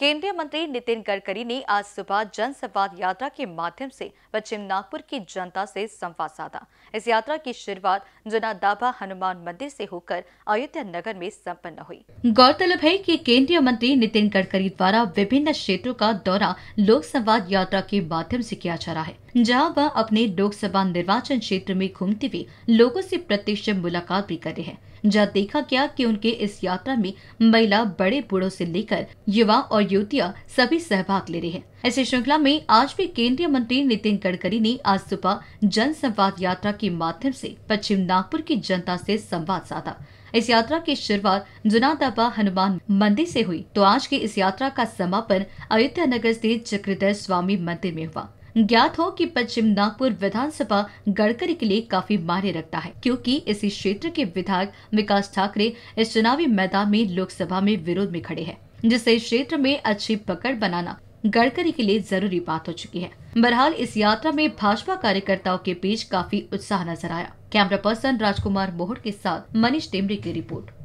केंद्रीय मंत्री नितिन गडकरी ने आज सुबह जन संवाद यात्रा के माध्यम से पश्चिम नागपुर की जनता से संवाद साधा इस यात्रा की शुरुआत जुनादाभा हनुमान मंदिर से होकर अयोध्या नगर में संपन्न हुई गौरतलब है कि केंद्रीय मंत्री नितिन गडकरी द्वारा विभिन्न क्षेत्रों का दौरा लोक संवाद यात्रा के माध्यम से किया जा रहा है जहाँ वह अपने लोकसभा निर्वाचन क्षेत्र में घूमते हुए लोगों ऐसी प्रत्यक्ष मुलाकात भी कर रहे हैं जहाँ देखा गया कि उनके इस यात्रा में महिला बड़े बूढ़ों से लेकर युवा और युवतिया सभी सहभाग ले रहे हैं ऐसी श्रृंखला में आज भी केंद्रीय मंत्री नितिन गडकरी ने आज सुबह जन संवाद यात्रा के माध्यम से पश्चिम नागपुर की जनता से संवाद साधा इस यात्रा की शुरुआत जुनादाबा हनुमान मंदिर से हुई तो आज की इस यात्रा का समापन अयोध्या नगर स्थित चक्रधर स्वामी मंदिर में हुआ ज्ञात हो कि पश्चिम नागपुर विधानसभा गडकरी के लिए काफी मायने रखता है क्योंकि इसी क्षेत्र के विधायक विकास ठाकरे इस चुनावी मैदान में लोकसभा में विरोध में खड़े हैं जिससे क्षेत्र में अच्छी पकड़ बनाना गडकरी के लिए जरूरी बात हो चुकी है बहरहाल इस यात्रा में भाजपा कार्यकर्ताओं के बीच काफी उत्साह नजर आया कैमरा पर्सन राजकुमार मोहर के साथ मनीष टेमरी की रिपोर्ट